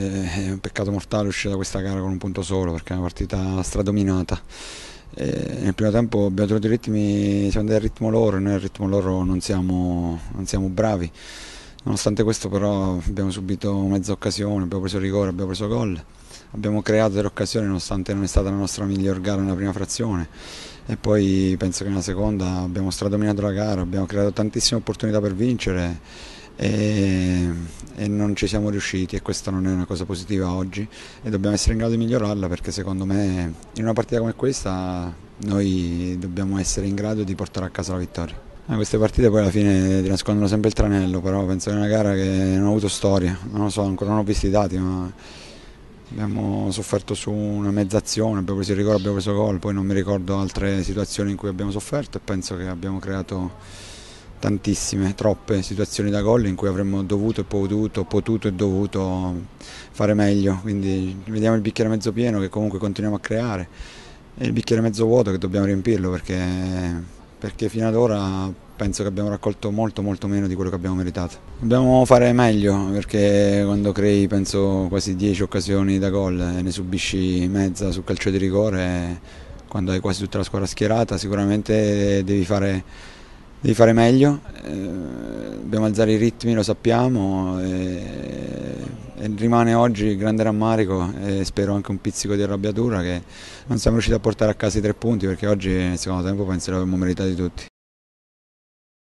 Eh, è un peccato mortale uscire da questa gara con un punto solo perché è una partita stradominata. E eh, nel primo tempo abbiamo tenuto i ritmi, siamo andati al ritmo loro e noi al ritmo loro non siamo, non siamo bravi. Nonostante questo però abbiamo subito mezza occasione, abbiamo preso rigore, abbiamo preso gol, abbiamo creato delle occasioni nonostante non è stata la nostra miglior gara nella prima frazione e poi penso che nella seconda abbiamo stradominato la gara, abbiamo creato tantissime opportunità per vincere e, e, non ci siamo riusciti e questa non è una cosa positiva oggi e dobbiamo essere in grado di migliorarla perché secondo me in una partita come questa noi dobbiamo essere in grado di portare a casa la vittoria. Eh, queste partite poi alla fine ti nascondono sempre il tranello, però penso che è una gara che non ha avuto storia, non lo so, ancora non ho visto i dati, ma abbiamo sofferto su una mezza azione, abbiamo preso il rigore, abbiamo preso gol, poi non mi ricordo altre situazioni in cui abbiamo sofferto e penso che abbiamo creato tantissime, troppe situazioni da gol in cui avremmo dovuto e potuto, potuto e dovuto fare meglio, quindi vediamo il bicchiere mezzo pieno che comunque continuiamo a creare e il bicchiere mezzo vuoto che dobbiamo riempirlo perché, perché fino ad ora penso che abbiamo raccolto molto molto meno di quello che abbiamo meritato. Dobbiamo fare meglio perché quando crei penso quasi 10 occasioni da gol e ne subisci mezza sul calcio di rigore, quando hai quasi tutta la squadra schierata sicuramente devi fare devi fare meglio, eh, dobbiamo alzare i ritmi, lo sappiamo, e, eh, e rimane oggi il grande rammarico e spero anche un pizzico di arrabbiatura che non siamo riusciti a portare a casa i tre punti perché oggi nel secondo tempo penso che l'avremmo meritati tutti.